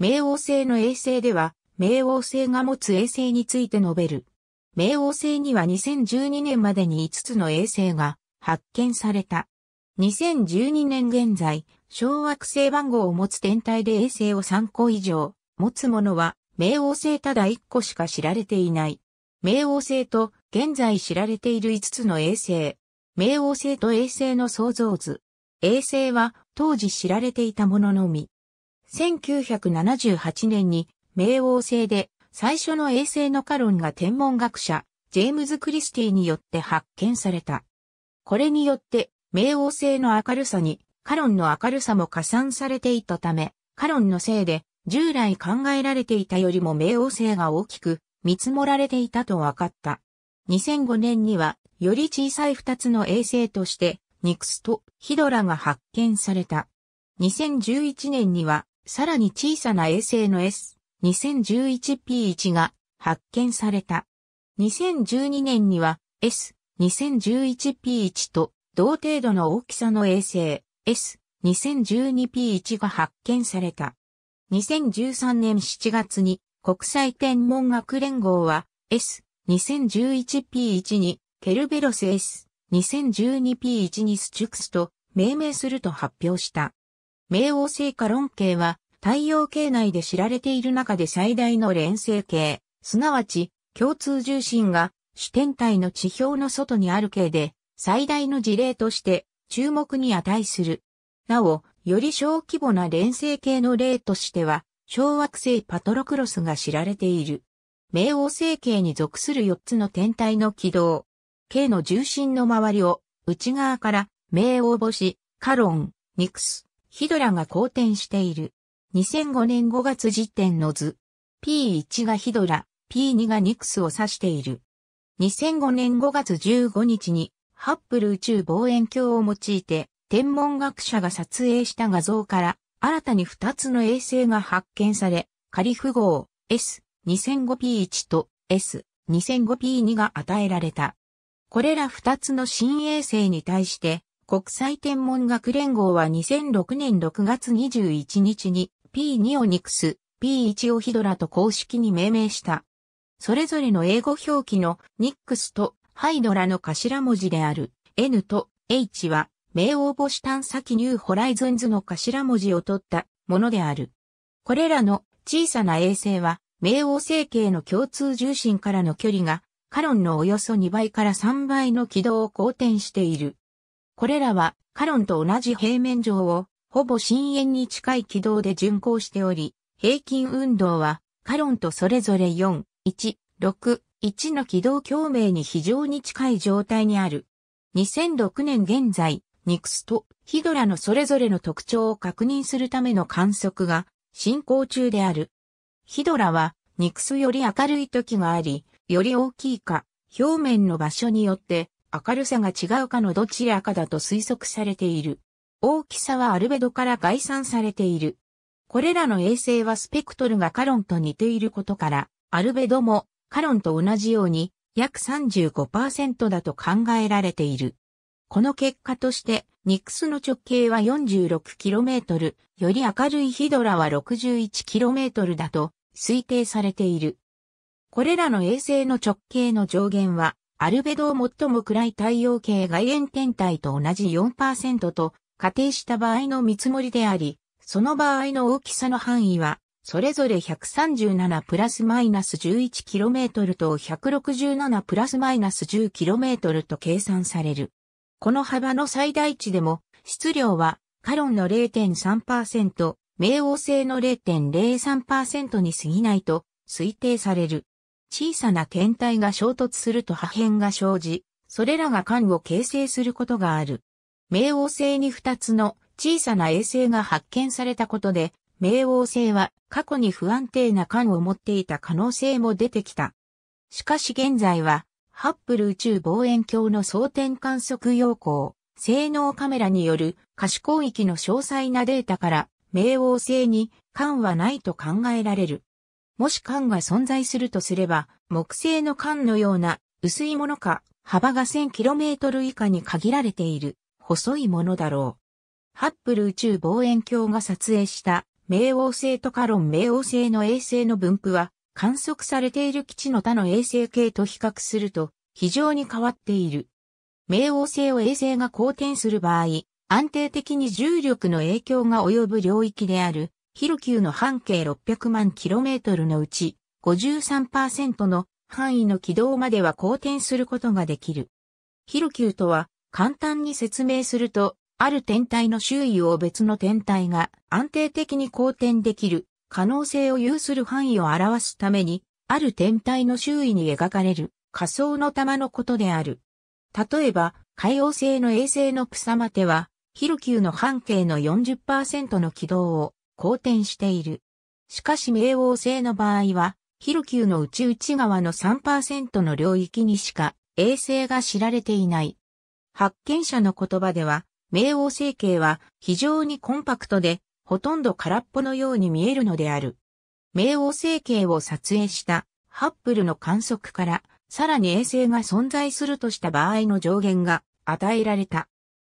冥王星の衛星では、冥王星が持つ衛星について述べる。冥王星には2012年までに5つの衛星が発見された。2012年現在、小惑星番号を持つ天体で衛星を3個以上持つものは、冥王星ただ1個しか知られていない。冥王星と現在知られている5つの衛星。冥王星と衛星の創造図。衛星は当時知られていたもののみ。1978年に冥王星で最初の衛星のカロンが天文学者ジェームズ・クリスティによって発見された。これによって冥王星の明るさにカロンの明るさも加算されていたため、カロンのせいで従来考えられていたよりも冥王星が大きく見積もられていたと分かった。2005年にはより小さい2つの衛星としてニクスとヒドラが発見された。2011年にはさらに小さな衛星の S2011P1 が発見された。2012年には S2011P1 と同程度の大きさの衛星 S2012P1 が発見された。2013年7月に国際天文学連合は S2011P1 にケルベロス S2012P1 にスチュクスと命名すると発表した。冥王星カロン系は太陽系内で知られている中で最大の連星系、すなわち共通重心が主天体の地表の外にある系で最大の事例として注目に値する。なお、より小規模な連星系の例としては小惑星パトロクロスが知られている。冥王星系に属する4つの天体の軌道、系の重心の周りを内側から冥王星、カロン、ニクス、ヒドラが好転している。2005年5月時点の図。P1 がヒドラ、P2 がニクスを指している。2005年5月15日に、ハッブル宇宙望遠鏡を用いて、天文学者が撮影した画像から、新たに2つの衛星が発見され、カリフ号 S2005P1 と S2005P2 が与えられた。これら2つの新衛星に対して、国際天文学連合は2006年6月21日に P2 をニクス、P1 をヒドラと公式に命名した。それぞれの英語表記のニックスとハイドラの頭文字である N と H は名王星探査機ニューホライズンズの頭文字を取ったものである。これらの小さな衛星は冥王星系の共通重心からの距離がカロンのおよそ2倍から3倍の軌道を公転している。これらはカロンと同じ平面上をほぼ深淵に近い軌道で巡航しており、平均運動はカロンとそれぞれ4、1、6、1の軌道共鳴に非常に近い状態にある。2006年現在、ニクスとヒドラのそれぞれの特徴を確認するための観測が進行中である。ヒドラはニクスより明るい時があり、より大きいか、表面の場所によって明るさが違うかのどちらかだと推測されている。大きさはアルベドから概算されている。これらの衛星はスペクトルがカロンと似ていることから、アルベドもカロンと同じように約35%だと考えられている。この結果として、ニクスの直径は 46km、より明るいヒドラは 61km だと推定されている。これらの衛星の直径の上限はアルベドを最も暗い太陽系外縁天体と同じ4%と仮定した場合の見積もりであり、その場合の大きさの範囲は、それぞれ137プラスマイナス 11km と167プラスマイナス 10km と計算される。この幅の最大値でも、質量はカロンの0.3%、冥王星の0.03%に過ぎないと推定される。小さな検体が衝突すると破片が生じ、それらが管を形成することがある。冥王星に2つの小さな衛星が発見されたことで、冥王星は過去に不安定な管を持っていた可能性も出てきた。しかし現在は、ハッブル宇宙望遠鏡の装填観測要項、性能カメラによる可視光域の詳細なデータから、冥王星に管はないと考えられる。もし缶が存在するとすれば、木製の缶のような薄いものか、幅が 1000km 以下に限られている細いものだろう。ハッブル宇宙望遠鏡が撮影した冥王星とカロン冥王星の衛星の分布は観測されている基地の他の衛星系と比較すると非常に変わっている。冥王星を衛星が公転する場合、安定的に重力の影響が及ぶ領域であるヒルキューの半径600万 km のうち53%の範囲の軌道までは好転することができる。ヒルキューとは簡単に説明すると、ある天体の周囲を別の天体が安定的に好転できる可能性を有する範囲を表すために、ある天体の周囲に描かれる仮想の玉のことである。例えば、海王星の衛星のプサマテは、ヒルキューの半径の40%の軌道を好転している。しかし冥王星の場合は、ヒルキューの内内側の3%の領域にしか衛星が知られていない。発見者の言葉では、冥王星系は非常にコンパクトで、ほとんど空っぽのように見えるのである。冥王星系を撮影したハッブルの観測から、さらに衛星が存在するとした場合の上限が与えられた。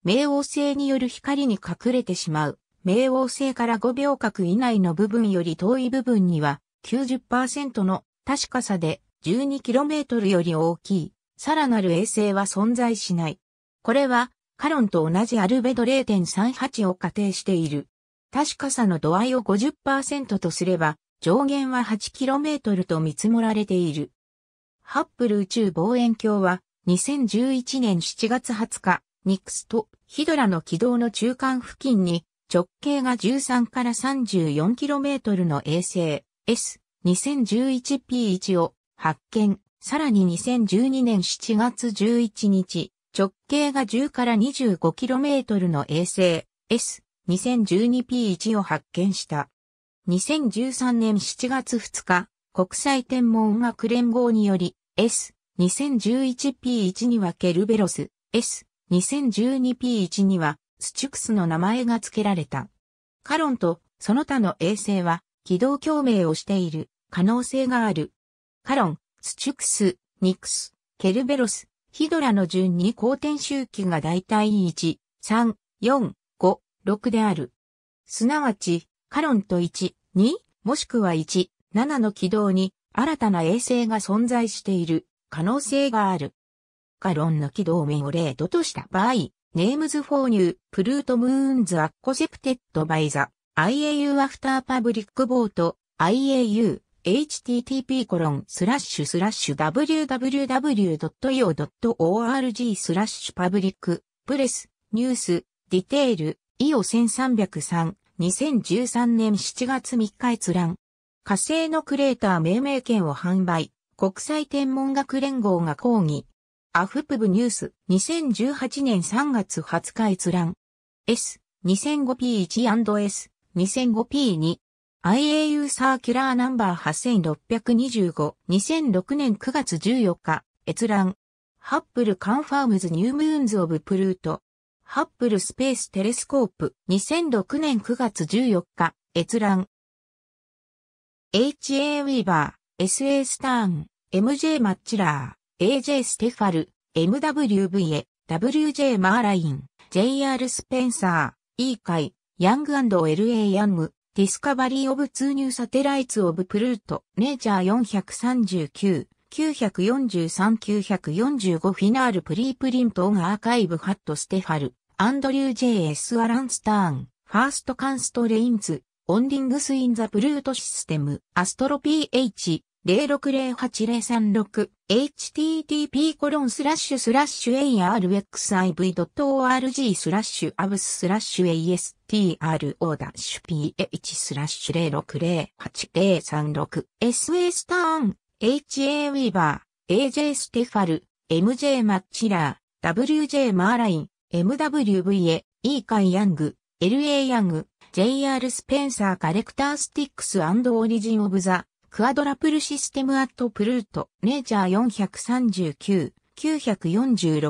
冥王星による光に隠れてしまう冥王星から5秒角以内の部分より遠い部分には90%の確かさで 12km より大きい、さらなる衛星は存在しない。これは、カロンと同じアルベド0.38を仮定している。確かさの度合いを50%とすれば、上限は 8km と見積もられている。ハッブル宇宙望遠鏡は、2011年7月20日、ニクスとヒドラの軌道の中間付近に直径が13から 34km の衛星 S2011P1 を発見。さらに2012年7月11日、直径が10から 25km の衛星 S2012P1 を発見した。2013年7月2日、国際天文音楽連合により S2011P1 にはケルベロス、S2012P1 にはスチュクスの名前が付けられた。カロンとその他の衛星は軌道共鳴をしている可能性がある。カロン、スチュクス、ニクス、ケルベロス、ヒドラの順に光転周期が大体1、3、4、5、6である。すなわち、カロンと1、2、もしくは1、7の軌道に新たな衛星が存在している可能性がある。カロンの軌道面を0度とした場合、ネームズフォーニュー、プルートムーンズアッコセプテッドバイザ、IAU アフターパブリックボート、IAU、http コロンスラッシュスラッシュ www.io.org スラッシュパブリック、プレス、ニュース、ディテール、イオ1303、2013年7月3日閲覧。火星のクレーター命名権を販売、国際天文学連合が抗議。アフプブニュース2018年3月20日閲覧 S 2005P1&S 2005P2 IAU サーキュラーナンバー8625 2006年9月14日閲覧ハップルカンファームズニュームーンズオブプルートハップルスペーステレスコープ2006年9月14日閲覧 HA ウィーバー SA スターン MJ マッチラー AJ ステファル、MWVA、WJ マーライン、JR スペンサー、E 会、ヤング &LA ヤング、ディスカバリー・オブ・ツーニュー・サテライツ・オブ・プルート、ネイチャー439、943-945フィナール・プリープリント・オン・アーカイブ・ハット・ステファル、アンドリュー・ J.S. アラン・スターン、ファースト・カンストレインズ、オンリングス・イン・ザ・プルート・システム、アストロ PH、060803 http コロンスラッシュスラッシュ arxiv.org スラッシュアブススラッシュ astro-ph スラッシュ060803 s a スターン ha ウィーバー aj ステファル mj マッチラー wj マーライン mwva e カイヤング LA ヤング JR スペンサーカレクタースティックスオリジンオブザクアドラプルシステムアットプルート、ネイチャー439、946-948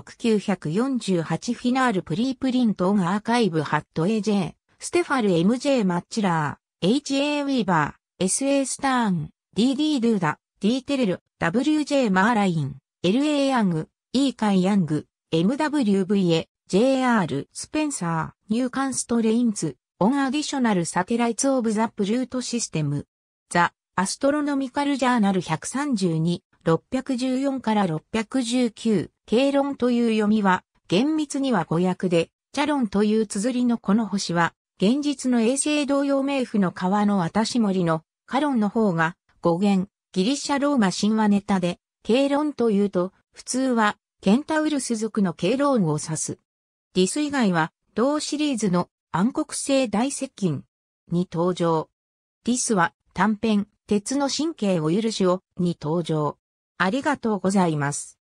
フィナールプリープリントオアーカイブハット AJ、ステファル MJ マッチラー、HA ウィーバー、SA スターン、DD ドゥーダ、D テレル、WJ マーライン、LA ヤング、E カイヤング、MWVA、JR スペンサー、ニューカンストレインズ、オンアディショナルサテライツオブザプルートシステム。ザアストロノミカルジャーナル132、614から619、ケイロンという読みは、厳密には語訳で、チャロンという綴りのこの星は、現実の衛星同様冥府の川の渡し森の、カロンの方が、語源、ギリシャローマ神話ネタで、ケイロンというと、普通は、ケンタウルス族のケイロンを指す。ディス以外は、同シリーズの暗黒星大接近に登場。ディスは短編、鉄の神経を許しをに登場。ありがとうございます。